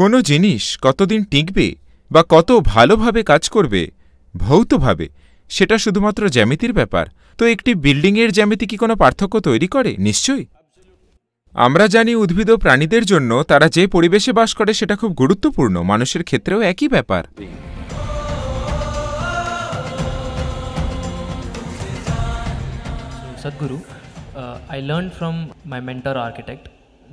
কোনো জিনিস কতদিন টিকবে বা কত ভালোভাবে কাজ করবে ভৌতভাবে সেটা শুধুমাত্র জ্যামিতির ব্যাপার তো একটি বিল্ডিংয়ের জ্যামিতি কি কোনো পার্থক্য তৈরি করে নিশ্চয়ই আমরা জানি উদ্ভিদ ও প্রাণীদের জন্য তারা যে পরিবেশে বাস করে সেটা খুব গুরুত্বপূর্ণ মানুষের ক্ষেত্রেও একই ব্যাপার Sadhguru I learn from my my architect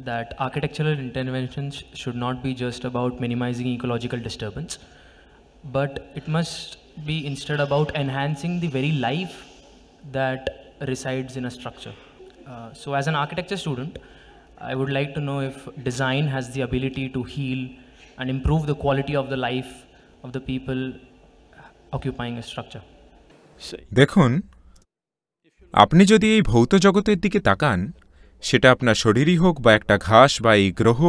that architectural interventions should not be just about minimizing ecological disturbance, but it must be instead about enhancing the very life that resides in a structure. Uh, so as an architecture student, I would like to know if design has the ability to heal and improve the quality of the life of the people occupying a structure. দেখুন আপনি যদি এই ভৌত জগতের দিকে তাকান সেটা আপনার শরীরই হোক বা একটা ঘাস বা এই গ্রহ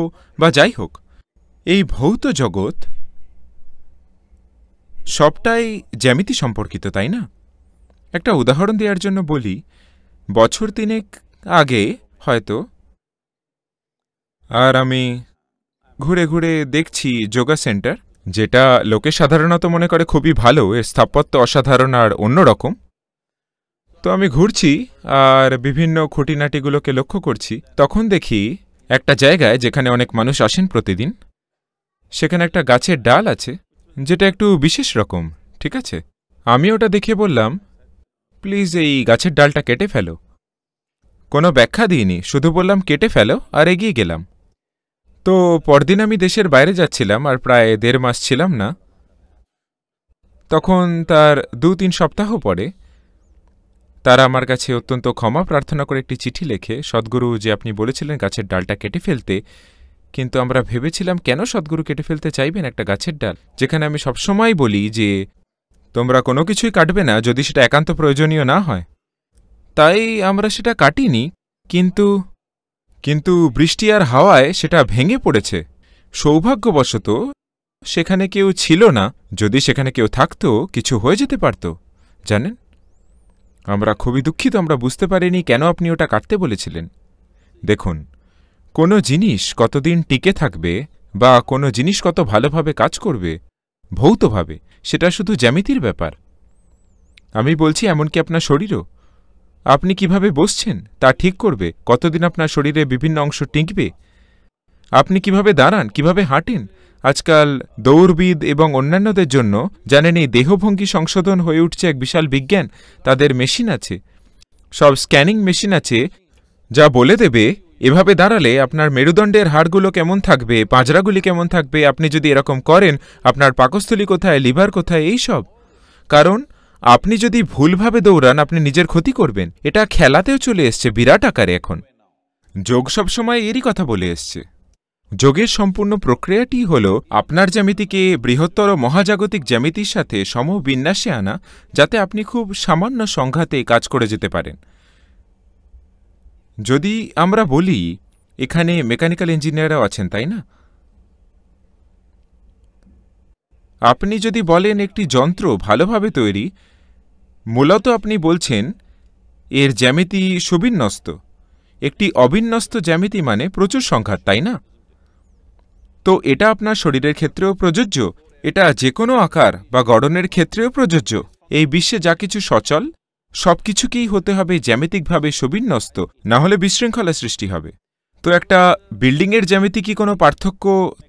বা যাই হোক এই ভৌত জগৎ সবটাই জ্যামিতি সম্পর্কিত তাই না একটা উদাহরণ দেওয়ার জন্য বলি বছর তিনেক আগে হয়তো আর আমি ঘুরে ঘুরে দেখছি যোগা সেন্টার যেটা লোকে সাধারণত মনে করে খুবই ভালো এর স্থাপত্য অসাধারণ আর অন্যরকম তো আমি ঘুরছি আর বিভিন্ন খুঁটিনাটিগুলোকে লক্ষ্য করছি তখন দেখি একটা জায়গায় যেখানে অনেক মানুষ আসেন প্রতিদিন সেখানে একটা গাছের ডাল আছে যেটা একটু বিশেষ রকম ঠিক আছে আমি ওটা দেখিয়ে বললাম প্লিজ এই গাছের ডালটা কেটে ফেলো কোনো ব্যাখ্যা দিইনি শুধু বললাম কেটে ফেলো আর এগিয়ে গেলাম তো পরদিন আমি দেশের বাইরে যাচ্ছিলাম আর প্রায় দেড় মাস ছিলাম না তখন তার দু তিন সপ্তাহ পরে তারা আমার কাছে অত্যন্ত ক্ষমা প্রার্থনা করে একটি চিঠি লেখে সদ্গুরু যে আপনি বলেছিলেন গাছের ডালটা কেটে ফেলতে কিন্তু আমরা ভেবেছিলাম কেন সদ্গুরু কেটে ফেলতে চাইবেন একটা গাছের ডাল যেখানে আমি সবসময় বলি যে তোমরা কোনো কিছুই কাটবে না যদি সেটা একান্ত প্রয়োজনীয় না হয় তাই আমরা সেটা কাটিনি কিন্তু কিন্তু বৃষ্টি আর হাওয়ায় সেটা ভেঙে পড়েছে সৌভাগ্যবশত সেখানে কেউ ছিল না যদি সেখানে কেউ থাকতো কিছু হয়ে যেতে পারত জানেন আমরা খুবই দুঃখিত আমরা বুঝতে পারিনি কেন আপনি ওটা কাটতে বলেছিলেন দেখুন কোনো জিনিস কতদিন টিকে থাকবে বা কোনো জিনিস কত ভালোভাবে কাজ করবে ভৌতভাবে সেটা শুধু জ্যামিতির ব্যাপার আমি বলছি এমনকি আপনার শরীরও আপনি কিভাবে বসছেন তা ঠিক করবে কতদিন আপনার শরীরে বিভিন্ন অংশ টিঁকবে আপনি কিভাবে দাঁড়ান কিভাবে হাঁটেন আজকাল দৌড়বিদ এবং অন্যান্যদের জন্য জানেন এই দেহভঙ্গি সংশোধন হয়ে উঠছে এক বিশাল বিজ্ঞান তাদের মেশিন আছে সব স্ক্যানিং মেশিন আছে যা বলে দেবে এভাবে দাঁড়ালে আপনার মেরুদণ্ডের হাড়গুলো কেমন থাকবে পাঁজরাগুলি কেমন থাকবে আপনি যদি এরকম করেন আপনার পাকস্থলী কোথায় লিভার কোথায় এই সব কারণ আপনি যদি ভুলভাবে দৌড়ান আপনি নিজের ক্ষতি করবেন এটা খেলাতেও চলে এসছে বিরাট আকারে এখন যোগ সবসময় এরই কথা বলে এসছে যোগের সম্পূর্ণ প্রক্রিয়াটি হল আপনার জ্যামিতিকে বৃহত্তর মহাজাগতিক জ্যামিতির সাথে সমবিন্যাসে আনা যাতে আপনি খুব সামান্য সংঘাতে কাজ করে যেতে পারেন যদি আমরা বলি এখানে মেকানিক্যাল ইঞ্জিনিয়াররাও আছেন তাই না আপনি যদি বলেন একটি যন্ত্র ভালোভাবে তৈরি মূলত আপনি বলছেন এর জ্যামিতি সুবিন্যস্ত একটি অবিন্যস্ত জ্যামিতি মানে প্রচুর সংঘাত তাই না তো এটা আপনার শরীরের ক্ষেত্রেও প্রযোজ্য এটা যে কোনো আকার বা গড়নের ক্ষেত্রেও প্রযোজ্য এই বিশ্বে যা কিছু সচল সব কিছুকেই হতে হবে জ্যামিতিকভাবে সবিন্যস্ত না হলে বিশৃঙ্খলা সৃষ্টি হবে তো একটা বিল্ডিংয়ের জ্যামিতি কি কোনো পার্থক্য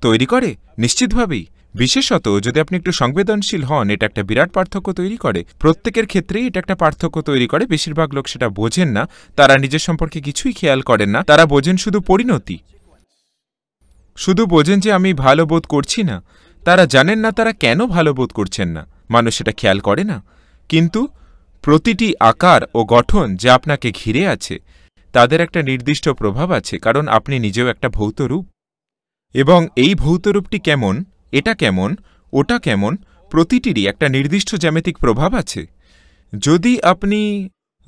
তৈরি করে নিশ্চিতভাবেই বিশেষত যদি আপনি একটু সংবেদনশীল হন এটা একটা বিরাট পার্থক্য তৈরি করে প্রত্যেকের ক্ষেত্রেই এটা একটা পার্থক্য তৈরি করে বেশিরভাগ লোক সেটা বোঝেন না তারা নিজের সম্পর্কে কিছুই খেয়াল করেন না তারা বোঝেন শুধু পরিণতি শুধু বোঝেন যে আমি ভালো বোধ করছি না তারা জানেন না তারা কেন ভালো বোধ করছেন না মানুষ সেটা খেয়াল করে না কিন্তু প্রতিটি আকার ও গঠন যা আপনাকে ঘিরে আছে তাদের একটা নির্দিষ্ট প্রভাব আছে কারণ আপনি নিজেও একটা ভৌত রূপ এবং এই ভৌত রূপটি কেমন এটা কেমন ওটা কেমন প্রতিটিরই একটা নির্দিষ্ট জ্যামিতিক প্রভাব আছে যদি আপনি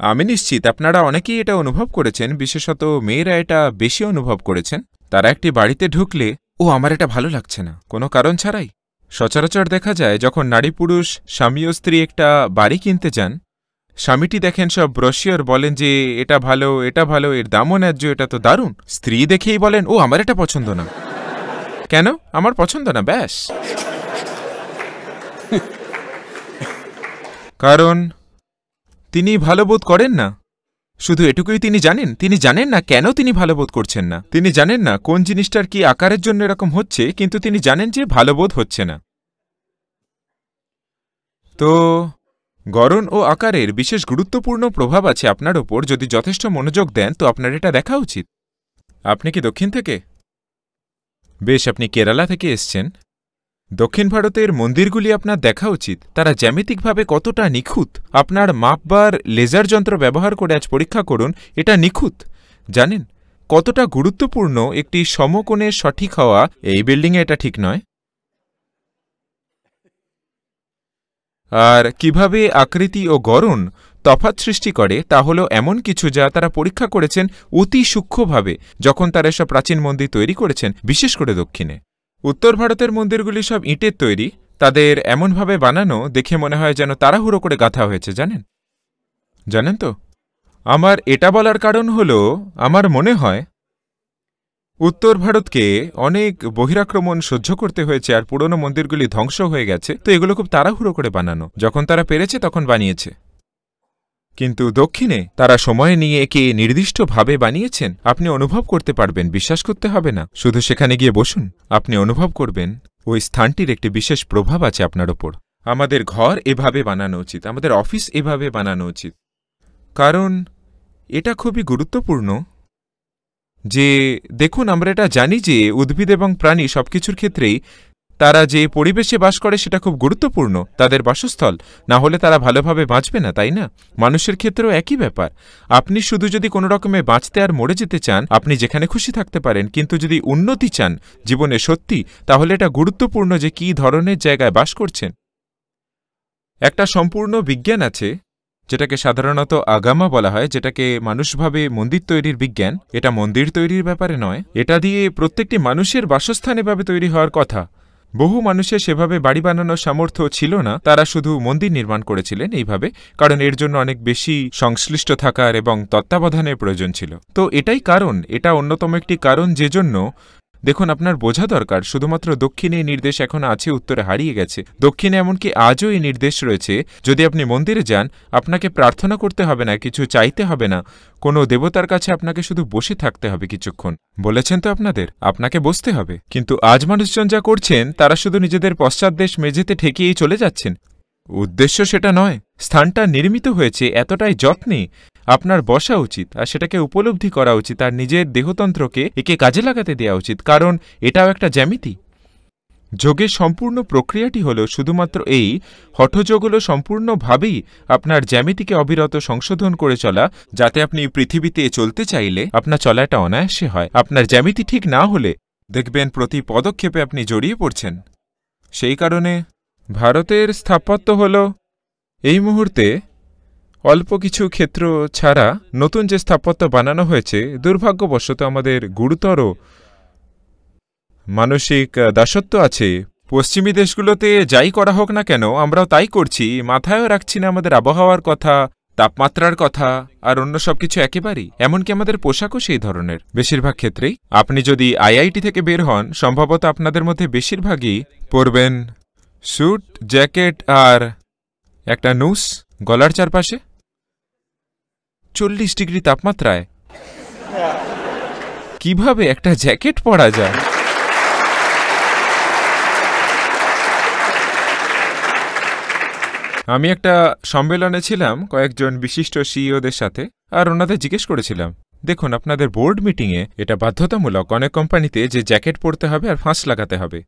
আমি নিশ্চিত আপনারা অনেকেই এটা অনুভব করেছেন বিশেষত মেয়েরা এটা বেশি অনুভব করেছেন তারা একটি বাড়িতে ঢুকলে ও আমার এটা ভালো লাগছে না কোনো কারণ ছাড়াই সচরাচর দেখা যায় যখন নারী পুরুষ স্বামী ও স্ত্রী একটা বাড়ি কিনতে যান স্বামীটি দেখেন সব ব্রশিয়র বলেন যে এটা ভালো এটা ভালো এর দামও ন্যায্য এটা তো দারুণ স্ত্রী দেখেই বলেন ও আমার এটা পছন্দ না কেন আমার পছন্দ না ব্যাস কারণ তিনি ভালো বোধ করেন না শুধু এটুকুই তিনি জানেন তিনি জানেন না কেন তিনি ভালো বোধ করছেন না তিনি জানেন না কোন জিনিসটার কি আকারের জন্য এরকম হচ্ছে কিন্তু তিনি জানেন যে ভালো বোধ হচ্ছে না তো গরণ ও আকারের বিশেষ গুরুত্বপূর্ণ প্রভাব আছে আপনার ওপর যদি যথেষ্ট মনোযোগ দেন তো আপনার এটা দেখা উচিত আপনি কি দক্ষিণ থেকে বেশ আপনি কেরালা থেকে এসছেন দক্ষিণ ভারতের মন্দিরগুলি আপনার দেখা উচিত তারা জ্যামিতিকভাবে কতটা নিখুঁত আপনার মাপবার লেজার যন্ত্র ব্যবহার করে আজ পরীক্ষা করুন এটা নিখুঁত জানেন কতটা গুরুত্বপূর্ণ একটি সমকোণে সঠিক হওয়া এই বিল্ডিংয়ে এটা ঠিক নয় আর কিভাবে আকৃতি ও গরণ তফাৎ সৃষ্টি করে তা হল এমন কিছু যা তারা পরীক্ষা করেছেন অতি সূক্ষ্মভাবে যখন তারা এসব প্রাচীন মন্দির তৈরি করেছেন বিশেষ করে দক্ষিণে উত্তর ভারতের মন্দিরগুলি সব ইঁটের তৈরি তাদের এমনভাবে বানানো দেখে মনে হয় যেন তাড়াহুড়ো করে গাঁথা হয়েছে জানেন জানেন তো আমার এটা বলার কারণ হল আমার মনে হয় উত্তর ভারতকে অনেক বহিরাক্রমণ সহ্য করতে হয়েছে আর পুরনো মন্দিরগুলি ধ্বংস হয়ে গেছে তো এগুলো খুব তাড়াহুড়ো করে বানানো যখন তারা পেরেছে তখন বানিয়েছে কিন্তু দক্ষিণে তারা সময় নিয়ে একে নির্দিষ্টভাবে বানিয়েছেন আপনি অনুভব করতে পারবেন বিশ্বাস করতে হবে না শুধু সেখানে গিয়ে বসুন আপনি অনুভব করবেন ওই স্থানটির একটি বিশেষ প্রভাব আছে আপনার ওপর আমাদের ঘর এভাবে বানানো উচিত আমাদের অফিস এভাবে বানানো উচিত কারণ এটা খুবই গুরুত্বপূর্ণ যে দেখুন আমরা এটা জানি যে উদ্ভিদ এবং প্রাণী সবকিছুর ক্ষেত্রেই তারা যে পরিবেশে বাস করে সেটা খুব গুরুত্বপূর্ণ তাদের বাসস্থল না হলে তারা ভালোভাবে বাঁচবে না তাই না মানুষের ক্ষেত্রেও একই ব্যাপার আপনি শুধু যদি কোনো রকমে বাঁচতে আর মরে যেতে চান আপনি যেখানে খুশি থাকতে পারেন কিন্তু যদি উন্নতি চান জীবনে সত্যি তাহলে এটা গুরুত্বপূর্ণ যে কী ধরনের জায়গায় বাস করছেন একটা সম্পূর্ণ বিজ্ঞান আছে যেটাকে সাধারণত আগামা বলা হয় যেটাকে মানুষভাবে মন্দির তৈরির বিজ্ঞান এটা মন্দির তৈরির ব্যাপারে নয় এটা দিয়ে প্রত্যেকটি মানুষের বাসস্থান এভাবে তৈরি হওয়ার কথা বহু মানুষের সেভাবে বাড়ি বানানোর সামর্থ্য ছিল না তারা শুধু মন্দির নির্মাণ করেছিলেন এইভাবে কারণ এর জন্য অনেক বেশি সংশ্লিষ্ট থাকার এবং তত্ত্বাবধানের প্রয়োজন ছিল তো এটাই কারণ এটা অন্যতম একটি কারণ যে জন্য দেখুন আপনার বোঝা দরকার শুধুমাত্র দক্ষিণে এই নির্দেশ এখন আছে উত্তরে হারিয়ে গেছে দক্ষিণে এমনকি আজও এই নির্দেশ রয়েছে যদি আপনি মন্দিরে যান আপনাকে প্রার্থনা করতে হবে না কিছু চাইতে হবে না কোনো দেবতার কাছে আপনাকে শুধু বসে থাকতে হবে কিছুক্ষণ বলেছেন তো আপনাদের আপনাকে বসতে হবে কিন্তু আজ মানুষজন যা করছেন তারা শুধু নিজেদের পশ্চাদ্দেশ মেঝেতে ঠেকিয়েই চলে যাচ্ছেন উদ্দেশ্য সেটা নয় স্থানটা নির্মিত হয়েছে এতটাই যত্নে আপনার বসা উচিত আর সেটাকে উপলব্ধি করা উচিত আর নিজের দেহতন্ত্রকে একে কাজে লাগাতে দেওয়া উচিত কারণ এটাও একটা জ্যামিতি যোগের সম্পূর্ণ প্রক্রিয়াটি হল শুধুমাত্র এই হঠযোগ হল সম্পূর্ণভাবেই আপনার জ্যামিতিকে অবিরত সংশোধন করে চলা যাতে আপনি পৃথিবীতে চলতে চাইলে আপনার চলাটা অনায়াসে হয় আপনার জ্যামিতি ঠিক না হলে দেখবেন প্রতি পদক্ষেপে আপনি জড়িয়ে পড়ছেন সেই কারণে ভারতের স্থাপত্য হল এই মুহূর্তে অল্প কিছু ক্ষেত্র ছাড়া নতুন যে স্থাপত্য বানানো হয়েছে দুর্ভাগ্যবশত আমাদের গুরুতর মানসিক দাসত্ব আছে পশ্চিমী দেশগুলোতে যাই করা হোক না কেন আমরাও তাই করছি মাথায়ও রাখছি না আমাদের আবহাওয়ার কথা তাপমাত্রার কথা আর অন্য সব কিছু একেবারেই এমনকি আমাদের পোশাকও সেই ধরনের বেশিরভাগ ক্ষেত্রেই আপনি যদি আইআইটি থেকে বের হন সম্ভবত আপনাদের মধ্যে বেশিরভাগই পরবেন স্যুট জ্যাকেট আর একটা নুস গলার চারপাশে চল্লিশ ডিগ্রি তাপমাত্রায় কিভাবে একটা জ্যাকেট পরা যায় আমি একটা সম্মেলনে ছিলাম কয়েকজন বিশিষ্ট সিইওদের e সাথে আর ওনাদের জিজ্ঞেস করেছিলাম দেখুন আপনাদের বোর্ড মিটিংয়ে এটা বাধ্যতামূলক অনেক কোম্পানিতে যে জ্যাকেট পরতে হবে আর ফাঁস লাগাতে হবে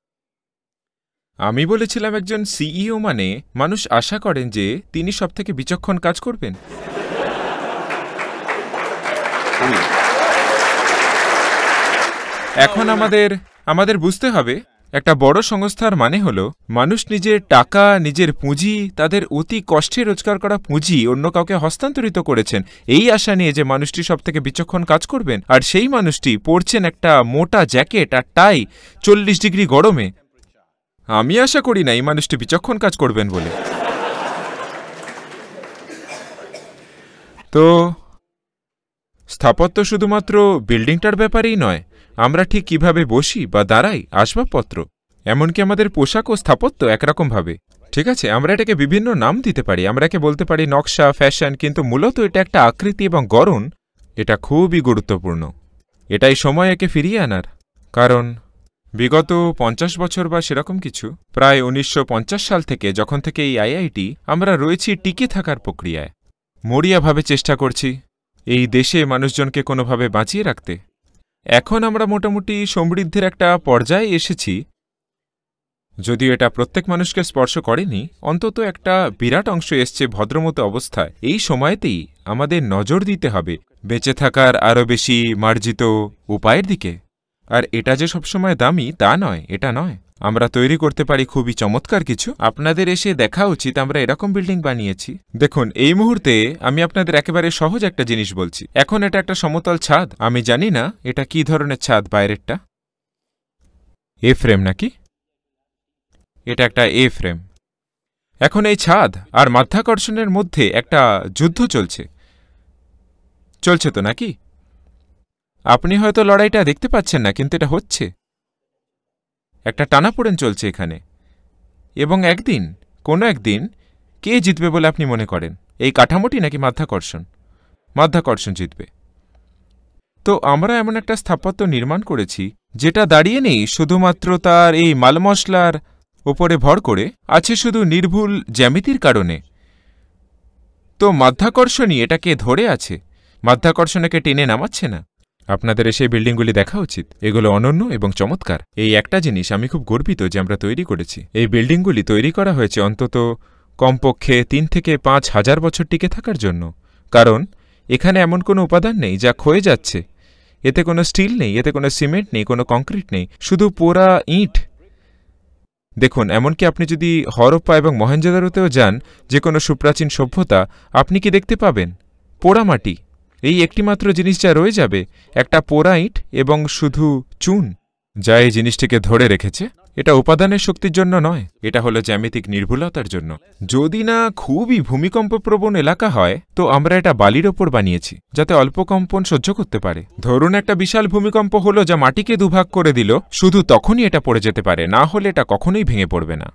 আমি বলেছিলাম একজন সিইও e মানে মানুষ আশা করেন যে তিনি সবথেকে বিচক্ষণ কাজ করবেন এখন আমাদের আমাদের বুঝতে হবে একটা বড় সংস্থার মানে হল মানুষ নিজের টাকা নিজের পুঁজি তাদের অতি কষ্টে রোজগার করা পুঁজি অন্য কাউকে হস্তান্তরিত করেছেন এই আশা নিয়ে যে মানুষটি সব থেকে বিচক্ষণ কাজ করবেন আর সেই মানুষটি পরছেন একটা মোটা জ্যাকেট আর টাই চল্লিশ ডিগ্রি গরমে আমি আশা করি না এই মানুষটি বিচক্ষণ কাজ করবেন বলে তো স্থাপত্য শুধুমাত্র বিল্ডিংটার ব্যাপারেই নয় আমরা ঠিক কিভাবে বসি বা দাঁড়াই আসবাবপত্র এমনকি আমাদের পোশাক ও স্থাপত্য একরকমভাবে ঠিক আছে আমরা এটাকে বিভিন্ন নাম দিতে পারি আমরা একে বলতে পারি নকশা ফ্যাশন কিন্তু মূলত এটা একটা আকৃতি এবং গরণ এটা খুবই গুরুত্বপূর্ণ এটাই সময় একে ফিরিয়ে আনার কারণ বিগত পঞ্চাশ বছর বা সেরকম কিছু প্রায় উনিশশো সাল থেকে যখন থেকে এই আইআইটি আমরা রয়েছি টিকে থাকার প্রক্রিয়ায় মরিয়াভাবে চেষ্টা করছি এই দেশে মানুষজনকে কোনোভাবে বাঁচিয়ে রাখতে এখন আমরা মোটামুটি সমৃদ্ধির একটা পর্যায়ে এসেছি যদিও এটা প্রত্যেক মানুষকে স্পর্শ করেনি অন্তত একটা বিরাট অংশ এসছে ভদ্রমতো অবস্থায় এই সময়তেই আমাদের নজর দিতে হবে বেঁচে থাকার আরও বেশি মার্জিত উপায়ের দিকে আর এটা যে সবসময় দামি তা নয় এটা নয় আমরা তৈরি করতে পারি খুবই চমৎকার কিছু আপনাদের এসে দেখা উচিত আমরা এরকম বিল্ডিং বানিয়েছি দেখুন এই মুহূর্তে আমি আপনাদের একেবারে সহজ একটা জিনিস বলছি এখন এটা একটা সমতল ছাদ আমি জানি না এটা কি ধরনের ছাদ বাইরেরটা এ ফ্রেম নাকি এটা একটা এ ফ্রেম এখন এই ছাদ আর মাধ্যাকর্ষণের মধ্যে একটা যুদ্ধ চলছে চলছে তো নাকি আপনি হয়তো লড়াইটা দেখতে পাচ্ছেন না কিন্তু এটা হচ্ছে একটা টানাপোড়েন চলছে এখানে এবং একদিন কোনো একদিন কে জিতবে বলে আপনি মনে করেন এই কাঠামোটি নাকি মাধ্যাকর্ষণ মাধ্যাকর্ষণ জিতবে তো আমরা এমন একটা স্থাপত্য নির্মাণ করেছি যেটা দাঁড়িয়ে নেই শুধুমাত্র তার এই মালমশলার ওপরে ভর করে আছে শুধু নির্ভুল জ্যামিতির কারণে তো মাধ্যাকর্ষণই এটাকে ধরে আছে মাধ্যাকর্ষণকে টেনে নামাচ্ছে না আপনাদের এসে বিল্ডিংগুলি দেখা উচিত এগুলো অনন্য এবং চমৎকার এই একটা জিনিস আমি খুব গর্বিত যে আমরা তৈরি করেছি এই বিল্ডিংগুলি তৈরি করা হয়েছে অন্তত কমপক্ষে তিন থেকে পাঁচ হাজার বছর টিকে থাকার জন্য কারণ এখানে এমন কোনো উপাদান নেই যা ক্ষয়ে যাচ্ছে এতে কোনো স্টিল নেই এতে কোনো সিমেন্ট নেই কোনো কংক্রিট নেই শুধু পোড়া ইট দেখুন এমনকি আপনি যদি হরপ্পা এবং মহেঞ্জাদারোতেও যান যে কোনো সুপ্রাচীন সভ্যতা আপনি কি দেখতে পাবেন পোড়ামাটি এই একটিমাত্র জিনিস যা রয়ে যাবে একটা পোরাইট এবং শুধু চুন যা এই জিনিসটিকে ধরে রেখেছে এটা উপাদানের শক্তির জন্য নয় এটা হলো জ্যামিতিক নির্ভুলতার জন্য যদি না খুবই ভূমিকম্পপ্রবণ এলাকা হয় তো আমরা এটা বালির ওপর বানিয়েছি যাতে অল্প কম্পন সহ্য করতে পারে ধরুন একটা বিশাল ভূমিকম্প হলো যা মাটিকে দুভাগ করে দিল শুধু তখনই এটা পড়ে যেতে পারে না হলে এটা কখনোই ভেঙে পড়বে না